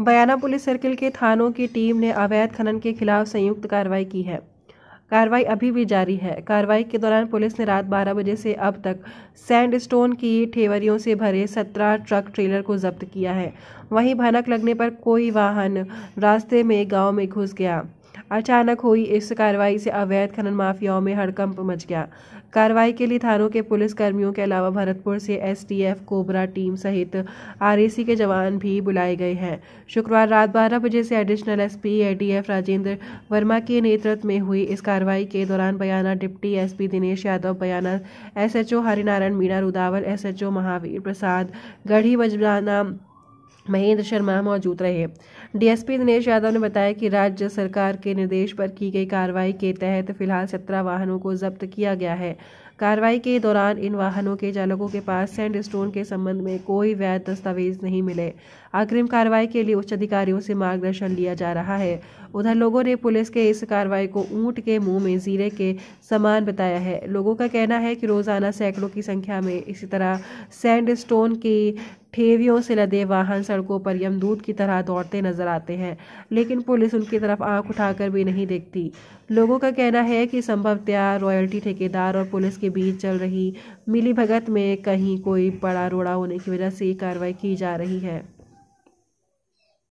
बयाना police circle के थानों की टीम ने अवैध खनन के खिलाफ संयुक्त कार्रवाई की है कार्रवाई अभी भी जारी है कार्रवाई के दौरान पुलिस ने रात 12 बजे से अब तक सैंडस्टोन की ठेवरियों से भरे 17 ट्रक ट्रेलर को जब्त किया है वहीं भनक लगने पर कोई वाहन रास्ते में गांव में घुस गया अचानक हुई इस कार्रवाई से अवैध खनन माफियाओं में हड़कंप मच गया कार्रवाई के लिए थानों के पुलिस कर्मियों के अलावा भरतपुर से एसटीएफ कोबरा टीम सहित आरएसी के जवान भी बुलाए गए हैं शुक्रवार रात बारह बजे से additional SP ADF Rajendra Verma के नेतृत्व में हुई इस कार्रवाई के दौरान Bayana deputy SP Dinesh Yadav Bayana SHO Harinarayan Meena Rudawal SHO Mahavir Prasad Garhi Bajrana Mahendra Sharma मौजूद रहे डीएसपी दिनेश यादव ने बताया कि राज्य सरकार के निर्देश पर की गई कार्रवाई के तहत फिलहाल सत्रह वाहनों को जब्त किया गया है कार्रवाई के दौरान इन वाहनों के चालकों के पास सैंड स्टोन के संबंध में कोई वैध दस्तावेज नहीं मिले अग्रिम कार्रवाई के लिए उच्च अधिकारियों से मार्गदर्शन लिया जा रहा है उधर लोगों ने पुलिस के इस कार्रवाई को ऊंट के मुंह में जीरे के समान बताया है लोगों का कहना है कि रोजाना सैकड़ों की संख्या में इसी तरह सैंड स्टोन की ठेवियों से लदे वाहन सड़कों पर यमदूत की तरह दौड़ते नजर आते हैं लेकिन पुलिस उनकी तरफ आंख उठाकर भी नहीं देखती लोगों का कहना है कि संभवतया रॉयल्टी ठेकेदार और पुलिस के बीच चल रही मिलीभगत में कहीं कोई बड़ा रोड़ा होने की वजह से ये कार्रवाई की जा रही है